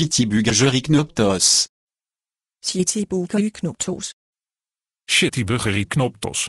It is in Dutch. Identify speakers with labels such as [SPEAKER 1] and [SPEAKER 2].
[SPEAKER 1] Citybugger Knoptos.
[SPEAKER 2] Citybugger Knoptos.
[SPEAKER 1] Citybugger Knoptos.